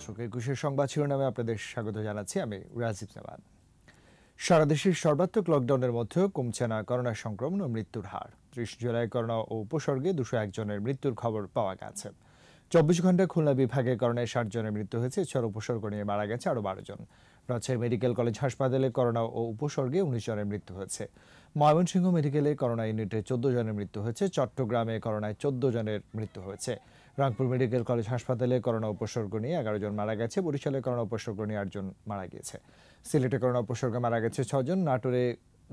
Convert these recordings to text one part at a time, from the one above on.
দর্শকের একুশের সংবাদ শিরোনামে আপনাদের স্বাগত জানাচ্ছি আমি রাজীব নেওয়ান সারা দেশের সর্বাত্মক লকডাউনের মধ্যেও কমছে না করোনা সংক্রমণ ও মৃত্যুর হার ত্রিশ জুলাই করোনা ও উপসর্গে দুশো একজনের মৃত্যুর খবর পাওয়া গেছে চব্বিশ ঘন্টা খুলনা বিভাগে করোনায় ষাট জনের মৃত্যু হয়েছে এছাড়া উপসর্গ নিয়ে মারা গেছে আরও বারো জন রাজশাহী মেডিকেল কলেজ হাসপাতালে করোনা ও উপসর্গে উনিশ জনের মৃত্যু হয়েছে ময়মনসিংহ মেডিকেলে করোনা ইউনিটে চোদ্দ জনের মৃত্যু হয়েছে চট্টগ্রামে করোনায় চোদ্দ জনের মৃত্যু হয়েছে রংপুর মেডিকেল কলেজ হাসপাতালে করোনা উপসর্গ নিয়ে এগারো জন মারা গেছে বরিশালে করোনা উপসর্গ নিয়ে আটজন মারা গিয়েছে সিলেটে করোনা উপসর্গে মারা গেছে ছজন নাটোরে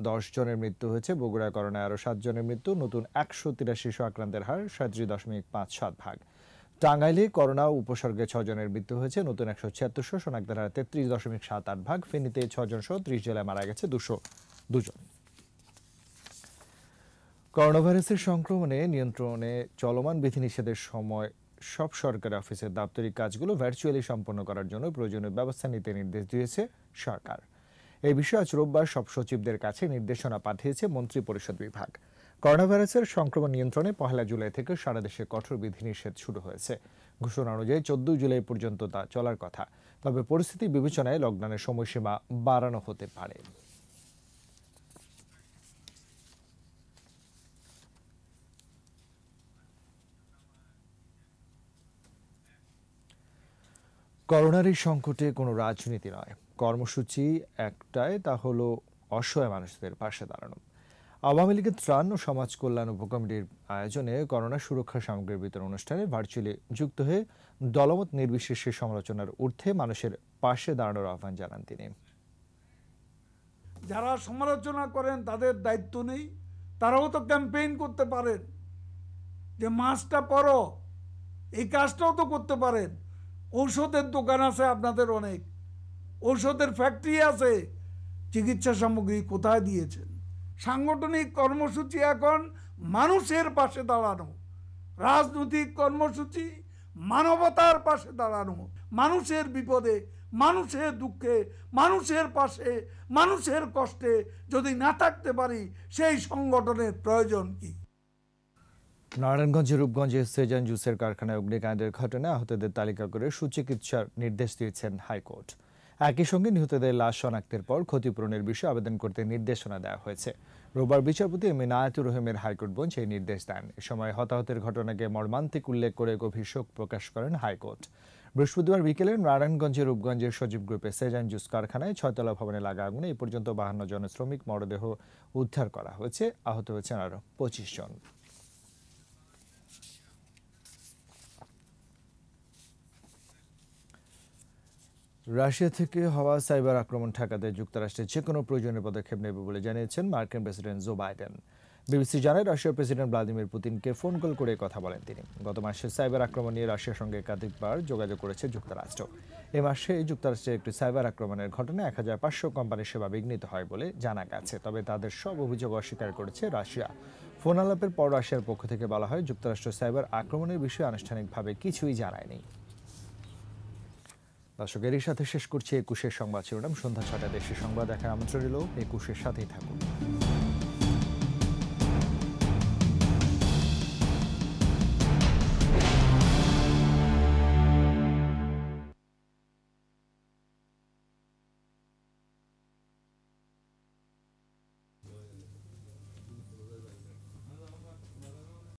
দশ জনের মৃত্যু হয়েছে বগুড়া করোনায় আরও সাতজনের মৃত্যু নতুন একশো তিরাশি আক্রান্তের হার সাঁত্রিশ দশমিক পাঁচ সাত ভাগ টাঙ্গাইলে করোনা উপসর্গে ছজনের মৃত্যু হয়েছে নতুন একশো ছিয়াত্তর ছিয়াত্তরশো সোনাকদারা তেত্রিশ দশমিক সাত আট ভাগ ফেনীতে ছজন সহ ত্রিশ জেলায় মারা গেছে দুশো দুজন করোনা ভাইরাসের সংক্রমণে নিয়ন্ত্রণে চলমান বিধিনিষেধের সময় সব সরকারি অফিসের দাপ্তরিক কাজগুলো ভার্চুয়ালি সম্পন্ন করার জন্য প্রয়োজনীয় ব্যবস্থা নিতে নির্দেশ দিয়েছে সরকার এই বিষয়ে আজ রোববার সব সচিবদের কাছে নির্দেশনা পাঠিয়েছে মন্ত্রিপরিষদ বিভাগ করোনাভাইরাসের সংক্রমণ নিয়ন্ত্রণে পহেলা জুলাই থেকে সারা দেশে কঠোর বিধিনিষেধ শুরু হয়েছে ঘোষণা অনুযায়ী চোদ্দই জুলাই পর্যন্ত তা চলার কথা তবে পরিস্থিতি বিবেচনায় লকডাউনের সময়সীমা বাড়ানো হতে পারে করোনার এই সংকটে কোনো রাজনীতি নয় কর্মসূচি একটাই তা হল অসহায় মানুষদের পাশে দাঁড়ানো আওয়ামী লীগের ত্রাণ ও সমাজ কল্যাণ উপকমিটির আয়োজনে করোনা সুরক্ষা সামগ্রী বিতরণ অনুষ্ঠানে ভার্চুয়ালি যুক্ত হয়ে দলমত নির্বিশেষে সমালোচনার ঊর্ধ্বে মানুষের পাশে দাঁড়ানোর আহ্বান জানান তিনি যারা সমালোচনা করেন তাদের দায়িত্ব নেই তারাও তো ক্যাম্পেইন করতে পারেন যে মাছটা পরো এই কাজটাও তো করতে পারেন ঔষধের দোকান আছে আপনাদের অনেক ঔষধের ফ্যাক্টরি আছে চিকিৎসা সামগ্রী কোথায় দিয়েছেন সাংগঠনিক কর্মসূচি এখন মানুষের পাশে দাঁড়ানো রাজনৈতিক কর্মসূচি মানবতার পাশে দাঁড়ানো মানুষের বিপদে মানুষের দুঃখে মানুষের পাশে মানুষের কষ্টে যদি না থাকতে পারি সেই সংগঠনের প্রয়োজন কি নারায়ণগঞ্জ রূপগঞ্জে সেজান জুসের কারখানায় অগ্নিকাণ্ডের ঘটনায় আহতদের তালিকা করে সুচিকিৎসার নির্দেশ দিয়েছেন হাইকোর্ট একই সঙ্গে নিহতদের লাশ শনাক্তের পর ক্ষতিপূরণের বিষয়ে আবেদন করতে নির্দেশনা দেওয়া হয়েছে রোববার বিচারপতি এম নায়াতুর রহিমের হাইকোর্ট বেঞ্চ এই নির্দেশ দেন এ সময় হতাহতের ঘটনাকে মর্মান্তিক উল্লেখ করে গভীর শোক প্রকাশ করেন হাইকোর্ট বৃহস্পতিবার বিকেলে নারায়ণগঞ্জের রূপগঞ্জের সজীব গ্রুপে সেজান জুস কারখানায় ছয়তলা ভবনে লাগা আগুনে এ পর্যন্ত বাহান্ন জন শ্রমিক মরদেহ উদ্ধার করা হয়েছে আহত হয়েছেন আরও পঁচিশ জন রাশিয়া থেকে হওয়া সাইবার আক্রমণ ঠেকাতে যুক্তরাষ্ট্রে যে কোনো প্রয়োজনীয় পদক্ষেপ নেবে বলে জানিয়েছেন মার্কিন প্রেসিডেন্ট জো বাইডেন বিবিসি জানায় রাশিয়ার প্রেসিডেন্ট ভ্লাদিমির পুতিনকে ফোন কল করে কথা বলেন তিনি গত মাসে সাইবার আক্রমণ নিয়ে রাশিয়ার সঙ্গে একাধিকবার যোগাযোগ করেছে যুক্তরাষ্ট্র এ মাসে যুক্তরাষ্ট্রে একটি সাইবার আক্রমণের ঘটনায় এক হাজার পাঁচশো কোম্পানির সেবা বিঘ্নিত হয় বলে জানা গেছে তবে তাদের সব অভিযোগ অস্বীকার করেছে রাশিয়া ফোন আলাপের পর রাশিয়ার পক্ষ থেকে বলা হয় যুক্তরাষ্ট্র সাইবার আক্রমণের বিষয়ে আনুষ্ঠানিকভাবে কিছুই জানায়নি দর্শকের সাথে শেষ করছি একুশের সংবাদ শিরোনাম সন্ধ্যা ছটায় দেশের সংবাদ দেখার আমন্ত্রণ এলো একুশের সাথেই থাকুন